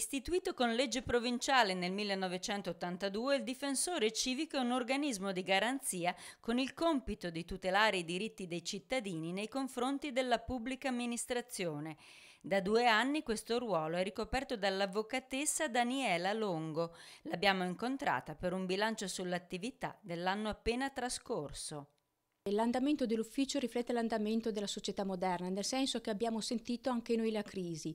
Istituito con legge provinciale nel 1982, il difensore civico è un organismo di garanzia con il compito di tutelare i diritti dei cittadini nei confronti della pubblica amministrazione. Da due anni questo ruolo è ricoperto dall'avvocatessa Daniela Longo. L'abbiamo incontrata per un bilancio sull'attività dell'anno appena trascorso. L'andamento dell'ufficio riflette l'andamento della società moderna, nel senso che abbiamo sentito anche noi la crisi.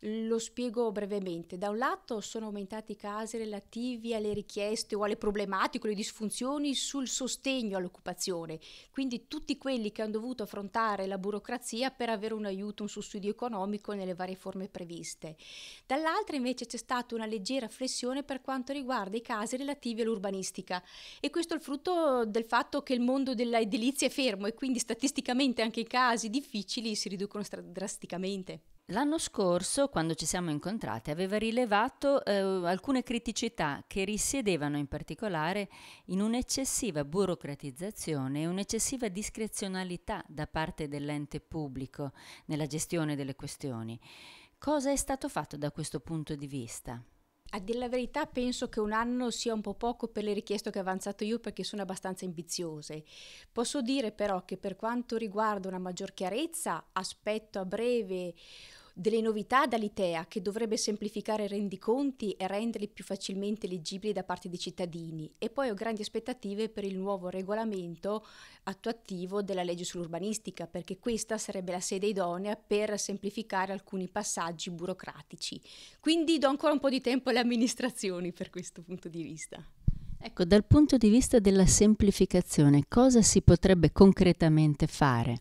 Lo spiego brevemente. Da un lato sono aumentati i casi relativi alle richieste o alle problematiche, alle disfunzioni sul sostegno all'occupazione. Quindi tutti quelli che hanno dovuto affrontare la burocrazia per avere un aiuto, un sussidio economico nelle varie forme previste. Dall'altra invece c'è stata una leggera flessione per quanto riguarda i casi relativi all'urbanistica. E questo è il frutto del fatto che il mondo della l'edilizia è fermo e quindi statisticamente anche i casi difficili si riducono stra- drasticamente. L'anno scorso, quando ci siamo incontrate, aveva rilevato eh, alcune criticità che risiedevano in particolare in un'eccessiva burocratizzazione e un'eccessiva discrezionalità da parte dell'ente pubblico nella gestione delle questioni. Cosa è stato fatto da questo punto di vista? A dire la verità penso che un anno sia un po' poco per le richieste che ho avanzato io perché sono abbastanza ambiziose. Posso dire però che per quanto riguarda una maggior chiarezza aspetto a breve delle novità dall'ITEA che dovrebbe semplificare i rendiconti e renderli più facilmente leggibili da parte dei cittadini e poi ho grandi aspettative per il nuovo regolamento attuativo della legge sull'urbanistica perché questa sarebbe la sede idonea per semplificare alcuni passaggi burocratici. Quindi do ancora un po' di tempo alle amministrazioni per questo punto di vista. Ecco, dal punto di vista della semplificazione, cosa si potrebbe concretamente fare?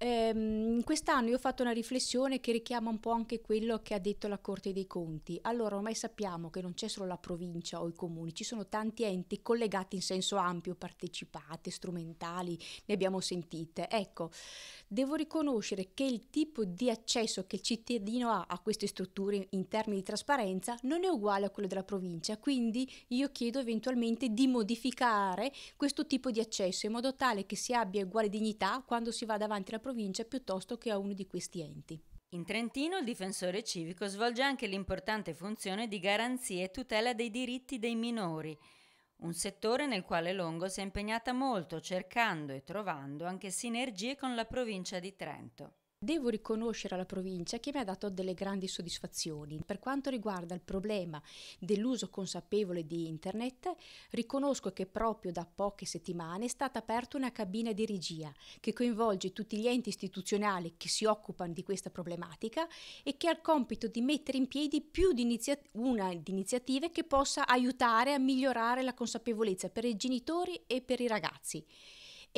Ehm, quest'anno io ho fatto una riflessione che richiama un po' anche quello che ha detto la Corte dei Conti. Allora, ormai sappiamo che non c'è solo la provincia o i comuni, ci sono tanti enti collegati in senso ampio, partecipate, strumentali, ne abbiamo sentite. Ecco, devo riconoscere che il tipo di accesso che il cittadino ha a queste strutture in termini di trasparenza non è uguale a quello della provincia, quindi io chiedo eventualmente di modificare questo tipo di accesso in modo tale che si abbia uguale dignità quando si va davanti alla provincia provincia piuttosto che a uno di questi enti. In Trentino il difensore civico svolge anche l'importante funzione di garanzia e tutela dei diritti dei minori, un settore nel quale Longo si è impegnata molto cercando e trovando anche sinergie con la provincia di Trento. Devo riconoscere alla provincia che mi ha dato delle grandi soddisfazioni. Per quanto riguarda il problema dell'uso consapevole di internet, riconosco che proprio da poche settimane è stata aperta una cabina di regia che coinvolge tutti gli enti istituzionali che si occupano di questa problematica e che ha il compito di mettere in piedi più di inizia- una di iniziative che possa aiutare a migliorare la consapevolezza per i genitori e per i ragazzi.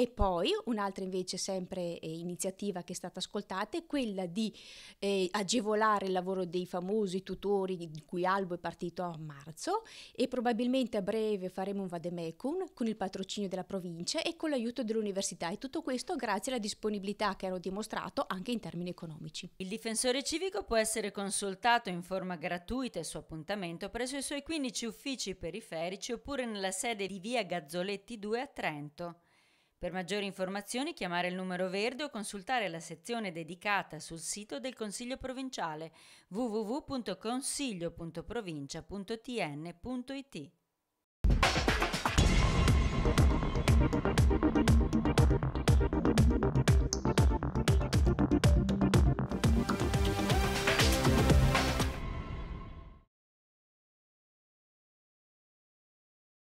E poi un'altra invece sempre eh, iniziativa che è stata ascoltata è quella di eh, agevolare il lavoro dei famosi tutori di cui Albo è partito a marzo e probabilmente a breve faremo un vademecum con il patrocinio della provincia e con l'aiuto dell'università e tutto questo grazie alla disponibilità che hanno dimostrato anche in termini economici. Il difensore civico può essere consultato in forma gratuita e su appuntamento presso i suoi 15 uffici periferici oppure nella sede di via Gazzoletti 2 a Trento. Per maggiori informazioni chiamare il numero verde o consultare la sezione dedicata sul sito del Consiglio Provinciale www.consiglio.provincia.tn.it.